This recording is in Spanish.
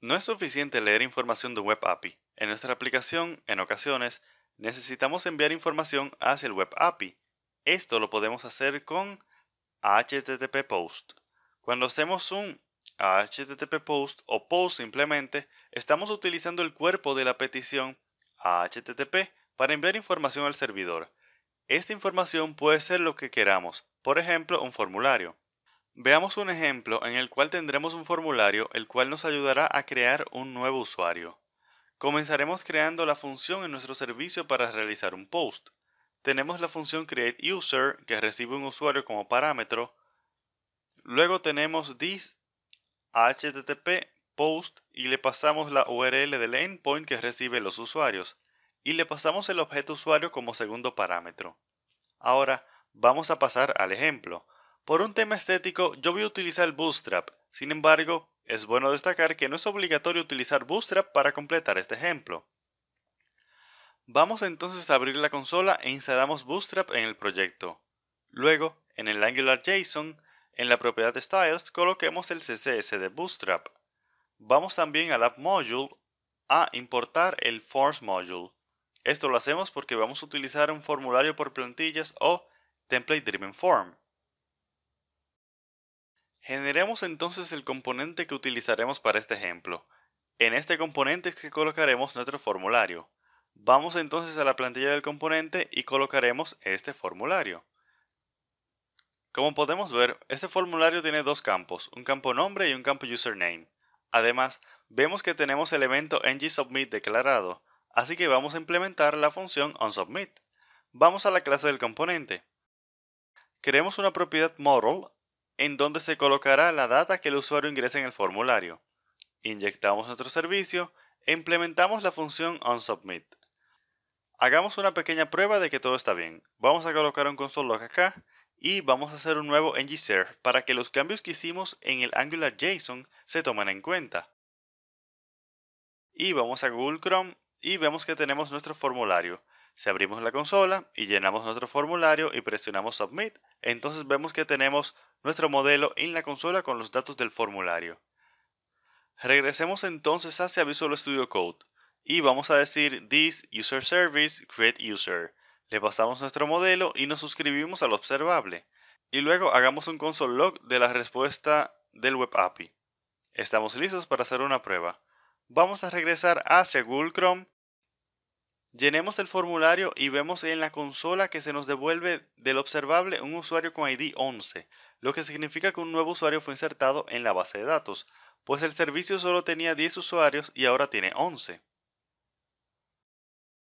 No es suficiente leer información de Web API. En nuestra aplicación, en ocasiones, necesitamos enviar información hacia el Web API. Esto lo podemos hacer con HTTP POST. Cuando hacemos un HTTP POST o POST simplemente, estamos utilizando el cuerpo de la petición HTTP para enviar información al servidor. Esta información puede ser lo que queramos, por ejemplo, un formulario. Veamos un ejemplo en el cual tendremos un formulario el cual nos ayudará a crear un nuevo usuario. Comenzaremos creando la función en nuestro servicio para realizar un post. Tenemos la función createUser que recibe un usuario como parámetro. Luego tenemos this http post y le pasamos la URL del endpoint que recibe los usuarios y le pasamos el objeto usuario como segundo parámetro. Ahora vamos a pasar al ejemplo. Por un tema estético, yo voy a utilizar Bootstrap. Sin embargo, es bueno destacar que no es obligatorio utilizar Bootstrap para completar este ejemplo. Vamos entonces a abrir la consola e instalamos Bootstrap en el proyecto. Luego, en el AngularJSON, en la propiedad Styles, coloquemos el CSS de Bootstrap. Vamos también al AppModule a importar el Forms Module. Esto lo hacemos porque vamos a utilizar un formulario por plantillas o Template Driven Form. Generemos entonces el componente que utilizaremos para este ejemplo. En este componente es que colocaremos nuestro formulario. Vamos entonces a la plantilla del componente y colocaremos este formulario. Como podemos ver, este formulario tiene dos campos, un campo nombre y un campo username. Además, vemos que tenemos el elemento ng declarado, así que vamos a implementar la función onSubmit. Vamos a la clase del componente. Creemos una propiedad model en donde se colocará la data que el usuario ingrese en el formulario. Inyectamos nuestro servicio e implementamos la función onSubmit. Hagamos una pequeña prueba de que todo está bien. Vamos a colocar un console log acá y vamos a hacer un nuevo ng-serve para que los cambios que hicimos en el Angular JSON se tomen en cuenta. Y vamos a Google Chrome y vemos que tenemos nuestro formulario. Si abrimos la consola y llenamos nuestro formulario y presionamos Submit, entonces vemos que tenemos nuestro modelo en la consola con los datos del formulario. Regresemos entonces hacia Visual Studio Code y vamos a decir this user service create user. Le pasamos nuestro modelo y nos suscribimos al observable. Y luego hagamos un console log de la respuesta del web API. Estamos listos para hacer una prueba. Vamos a regresar hacia Google Chrome. Llenemos el formulario y vemos en la consola que se nos devuelve del observable un usuario con ID 11 lo que significa que un nuevo usuario fue insertado en la base de datos, pues el servicio solo tenía 10 usuarios y ahora tiene 11.